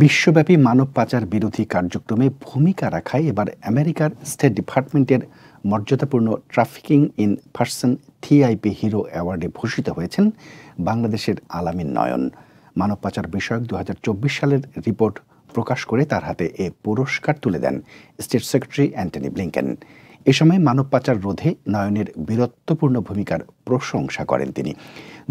বিশ্বব্যাপী মানব পাচার বিরোধী কার্যক্রমে ভূমিকা রাখায় এবার আমেরিকার স্টেট ডিপার্টমেন্টের মর্যাদাপূর্ণ trafficking in person TIP hero অ্যাওয়ার্ডে ভূষিত হয়েছেন বাংলাদেশের আলামিন নয়ন মানব পাচার বিষয়ক দু সালের রিপোর্ট প্রকাশ করে তার হাতে এ পুরস্কার তুলে দেন স্টেট সেক্রেটারি অ্যান্টনি ব্লিংকেন এ সময় মানব পাচার রোধে নয়নের বীরত্বপূর্ণ ভূমিকার প্রশংসা করেন তিনি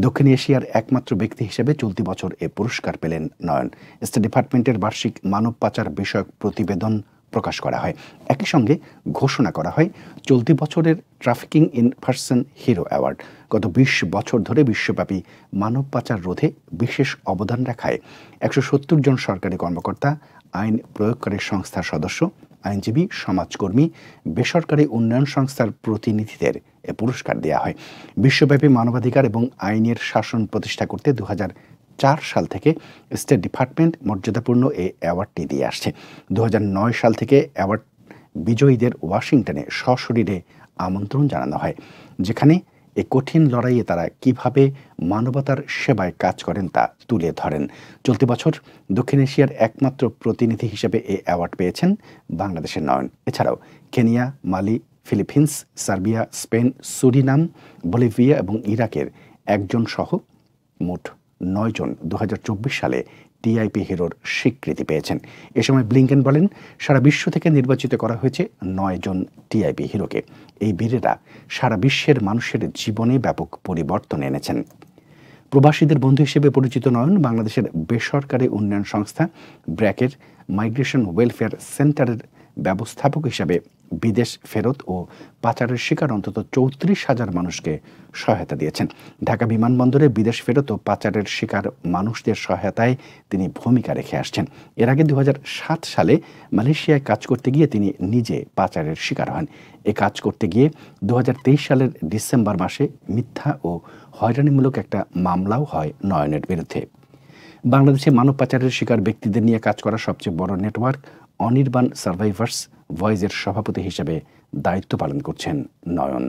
দক্ষিণ এশিয়ার একমাত্র ব্যক্তি হিসেবে চলতি বছর এ পুরস্কার পেলেন নয়ন স্টেট ডিপার্টমেন্টের বার্ষিক মানব পাচার বিষয়ক প্রতিবেদন প্রকাশ করা হয় একই সঙ্গে ঘোষণা করা হয় চলতি বছরের trafficking in person hero award গত বিশ বছর ধরে বিশ্বব্যাপী মানব পাচার রোধে বিশেষ অবদান রাখায় একশো জন সরকারি কর্মকর্তা আইন প্রয়োগকারী সংস্থার সদস্য আইনজীবী সমাজকর্মী বেসরকারি উন্নয়ন সংস্থার প্রতিনিধিদের এ পুরস্কার দেওয়া হয় বিশ্বব্যাপী মানবাধিকার এবং আইনের শাসন প্রতিষ্ঠা করতে দু চার সাল থেকে স্টেট ডিপার্টমেন্ট মর্যাদাপূর্ণ এই অ্যাওয়ার্ডটি দিয়ে আসছে দু সাল থেকে অ্যাওয়ার্ড বিজয়ীদের ওয়াশিংটনে সশরীরে আমন্ত্রণ জানানো হয় যেখানে এ কঠিন লড়াইয়ে তারা কিভাবে মানবতার সেবায় কাজ করেন তা তুলে ধরেন চলতি বছর দক্ষিণ এশিয়ার একমাত্র প্রতিনিধি হিসেবে এ অ্যাওয়ার্ড পেয়েছেন বাংলাদেশের নয়ন এছাড়াও Kenya Mali Philippines Serbia Spain Suriname Bolivia এবং ইরাকের একজন সহ মোট নয়জন দু সালে টিআইপি হিরোর স্বীকৃতি পেয়েছেন এ সময় ব্লিংকেন বলেন সারা বিশ্ব থেকে নির্বাচিত করা হয়েছে নয়জন টিআইপি হিরোকে এই বীরেরা সারা বিশ্বের মানুষের জীবনে ব্যাপক পরিবর্তন এনেছেন প্রবাসীদের বন্ধু হিসেবে পরিচিত নয়ন বাংলাদেশের বেসরকারি উন্নয়ন সংস্থা ব্র্যাকের মাইগ্রেশন ওয়েলফেয়ার সেন্টারের ব্যবস্থাপক হিসাবে বিদেশ ফেরত ও পাচারের শিকার অন্তত চৌত্রিশ হাজার মানুষকে সহায়তা দিয়েছেন ঢাকা বিমানবন্দরে বিদেশ ফেরত ও পাচারের শিকার মানুষদের সহায়তায় তিনি ভূমিকা রেখে আসছেন এর আগে দু সালে মালয়েশিয়ায় কাজ করতে গিয়ে তিনি নিজে পাচারের শিকার হন এ কাজ করতে গিয়ে দু সালের ডিসেম্বর মাসে মিথ্যা ও হয়রানিমূলক একটা মামলাও হয় নয়নের বিরুদ্ধে বাংলাদেশে মানব পাচারের শিকার ব্যক্তিদের নিয়ে কাজ করা সবচেয়ে বড় নেটওয়ার্ক অনির্বাণ সার্ভাইভার্স ভয়েজের সভাপতি হিসেবে দায়িত্ব পালন করছেন নয়ন